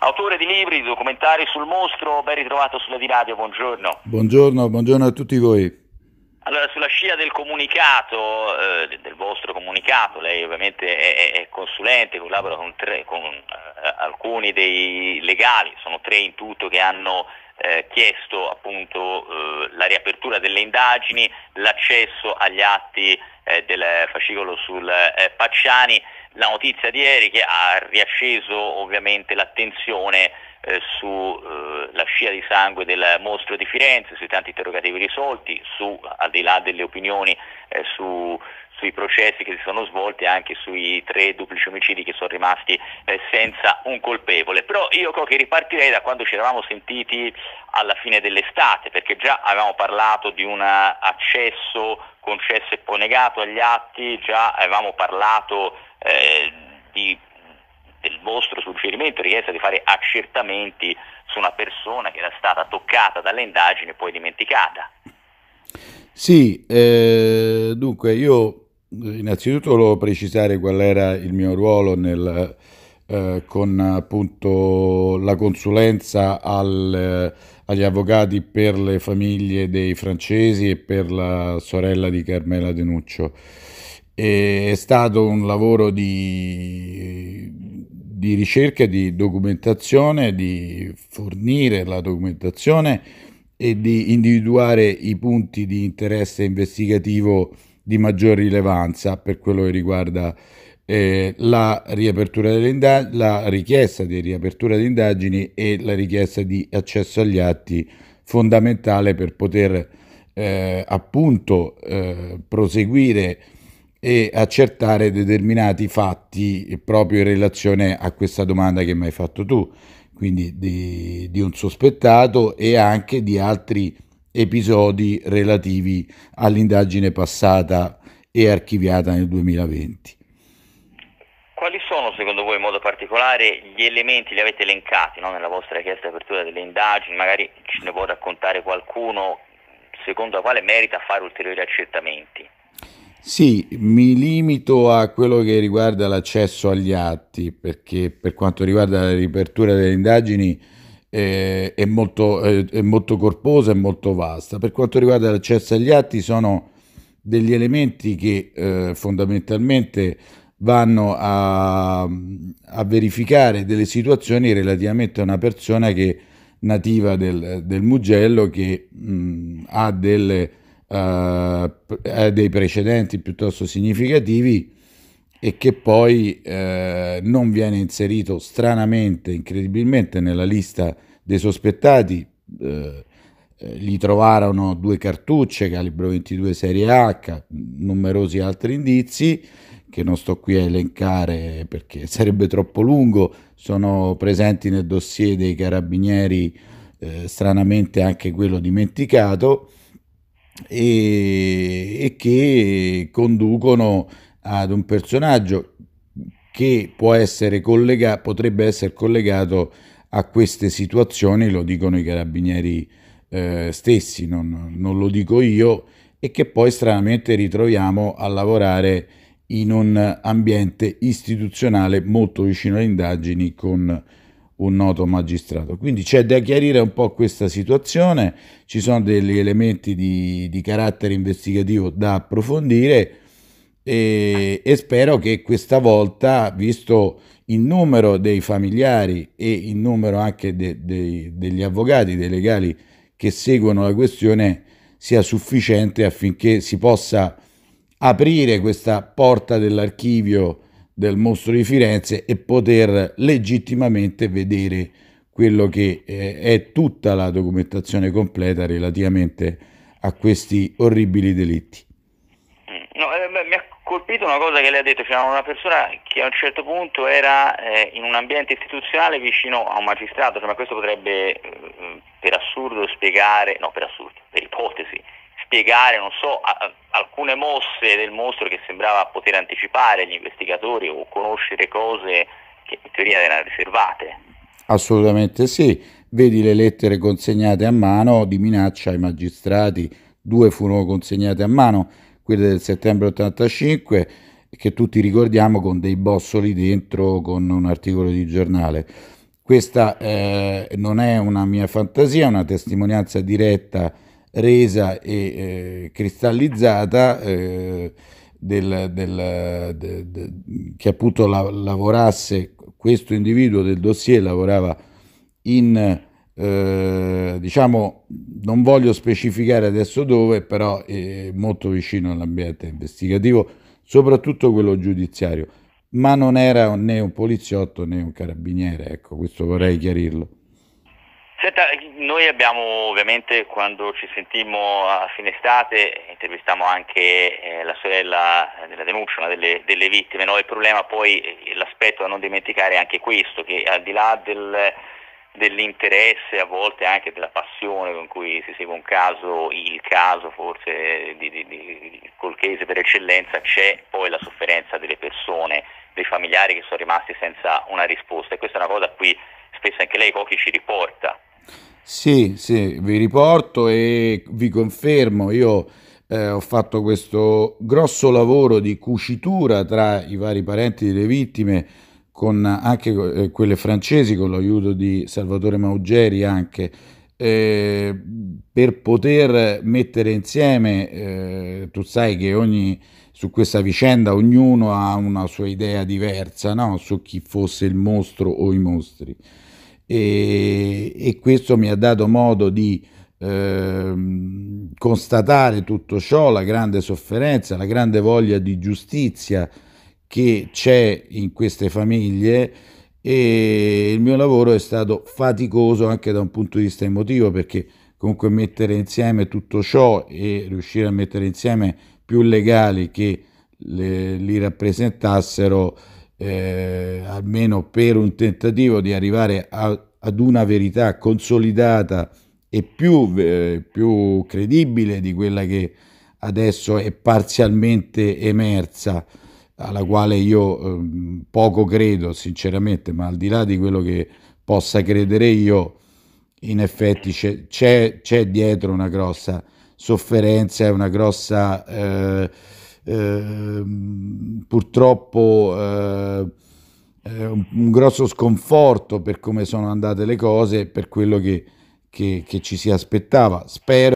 Autore di libri, documentari sul mostro, ben ritrovato sulla di radio, buongiorno. Buongiorno, buongiorno a tutti voi. Allora, sulla scia del comunicato, eh, del vostro comunicato, lei ovviamente è, è consulente, collabora con, tre, con eh, alcuni dei legali, sono tre in tutto che hanno eh, chiesto appunto eh, la riapertura delle indagini, l'accesso agli atti eh, del fascicolo sul eh, Pacciani, la notizia di ieri che ha riacceso ovviamente l'attenzione eh, sulla eh, scia di sangue del mostro di Firenze, sui tanti interrogativi risolti, su, al di là delle opinioni su sui processi che si sono svolti anche sui tre duplici omicidi che sono rimasti eh, senza un colpevole. Però io che ripartirei da quando ci eravamo sentiti alla fine dell'estate, perché già avevamo parlato di un accesso concesso e poi negato agli atti, già avevamo parlato eh, di, del vostro suggerimento, richiesta di fare accertamenti su una persona che era stata toccata dalle indagini e poi dimenticata. Sì, eh, dunque io innanzitutto volevo precisare qual era il mio ruolo nel, eh, con appunto la consulenza al, eh, agli avvocati per le famiglie dei francesi e per la sorella di Carmela Denuccio. E è stato un lavoro di, di ricerca, di documentazione, di fornire la documentazione e di individuare i punti di interesse investigativo di maggior rilevanza per quello che riguarda eh, la, indag- la, richiesta di riapertura di indagini e la richiesta di accesso agli atti fondamentale per poter eh, appunto eh, proseguire e accertare determinati fatti proprio in relazione a questa domanda che mi hai fatto tu, quindi di, di un sospettato e anche di altri episodi relativi all'indagine passata e archiviata nel 2020. Quali sono secondo voi in modo particolare gli elementi, li avete elencati no? nella vostra richiesta di apertura delle indagini, magari ce ne può raccontare qualcuno secondo la quale merita fare ulteriori accertamenti? Sì, mi limito a quello che riguarda l'accesso agli atti, perché per quanto riguarda la riapertura delle indagini eh, è, molto, eh, è molto corposa e molto vasta. Per quanto riguarda l'accesso agli atti sono degli elementi che eh, fondamentalmente vanno a, a, verificare delle situazioni relativamente a una persona che nativa del, del Mugello che mh, mm, ha delle, uh, dei precedenti piuttosto significativi e che poi eh, non viene inserito stranamente, incredibilmente nella lista dei sospettati. Eh, eh gli trovarono due cartucce calibro 22 serie H, numerosi altri indizi che non sto qui a elencare perché sarebbe troppo lungo, sono presenti nel dossier dei carabinieri eh, stranamente anche quello dimenticato e, e che conducono ad un personaggio che essere collega- potrebbe essere collegato a queste situazioni, lo dicono i carabinieri eh, stessi, non, non lo dico io, e che poi stranamente ritroviamo a lavorare in un ambiente istituzionale molto vicino alle indagini con un noto magistrato. Quindi c'è da chiarire un po' questa situazione, ci sono degli elementi di, di carattere investigativo da approfondire e, e, spero che questa volta, visto il numero dei familiari e il numero anche de, de, degli avvocati, dei legali che seguono la questione, sia sufficiente affinché si possa aprire questa porta dell'archivio del mostro di Firenze e poter legittimamente vedere quello che eh, è tutta la documentazione completa relativamente a questi orribili delitti. Mm, no, eh, beh, mi colpito una cosa che lei ha detto, cioè una persona che a un certo punto era eh, in un ambiente istituzionale vicino a un magistrato, cioè, ma questo potrebbe eh, per assurdo spiegare, no per assurdo, per ipotesi, spiegare, non so, a, alcune mosse del mostro che sembrava poter anticipare gli investigatori o conoscere cose che in teoria erano riservate. Assolutamente sì, vedi le lettere consegnate a mano di minaccia ai magistrati, due furono consegnate a mano quelle del settembre 85 che tutti ricordiamo con dei bossoli dentro con un articolo di giornale. Questa eh, non è una mia fantasia, è una testimonianza diretta, resa e eh, cristallizzata eh, del, del, de, de, che appunto la, lavorasse, questo individuo del dossier lavorava in eh, diciamo non voglio specificare adesso dove, però è molto vicino all'ambiente investigativo, soprattutto quello giudiziario, ma non era né un poliziotto né un carabiniere, ecco, questo vorrei chiarirlo. Senta, noi abbiamo ovviamente quando ci sentimmo a fine estate intervistammo anche eh, la sorella della denuncia, una delle, delle vittime, no? il problema poi, eh, l'aspetto da non dimenticare è anche questo, che al di là del dell'interesse, a volte anche della passione con cui si segue un caso, il caso forse di, di, di Colchese per eccellenza, c'è poi la sofferenza delle persone, dei familiari che sono rimasti senza una risposta e questa è una cosa a cui spesso anche lei Cochi ci riporta. Sì, sì, vi riporto e vi confermo, io eh, ho fatto questo grosso lavoro di cucitura tra i vari parenti delle vittime, con anche eh, quelle francesi, con l'aiuto di Salvatore Maugeri anche, eh, per poter mettere insieme, eh, tu sai che ogni, su questa vicenda ognuno ha una sua idea diversa no? su chi fosse il mostro o i mostri. E, e questo mi ha dato modo di eh, constatare tutto ciò, la grande sofferenza, la grande voglia di giustizia che c'è in queste famiglie e il mio lavoro è stato faticoso anche da un punto di vista emotivo perché comunque mettere insieme tutto ciò e riuscire a mettere insieme più legali che le, li rappresentassero eh, almeno per un tentativo di arrivare a, ad una verità consolidata e più, eh, più credibile di quella che adesso è parzialmente emersa alla quale io eh, poco credo sinceramente, ma al di là di quello che possa credere io, in effetti c'è, c'è, c'è dietro una grossa sofferenza e una grossa eh, ehm, eh, purtroppo eh, un grosso sconforto per come sono andate le cose e per quello che, che, che ci si aspettava. Spero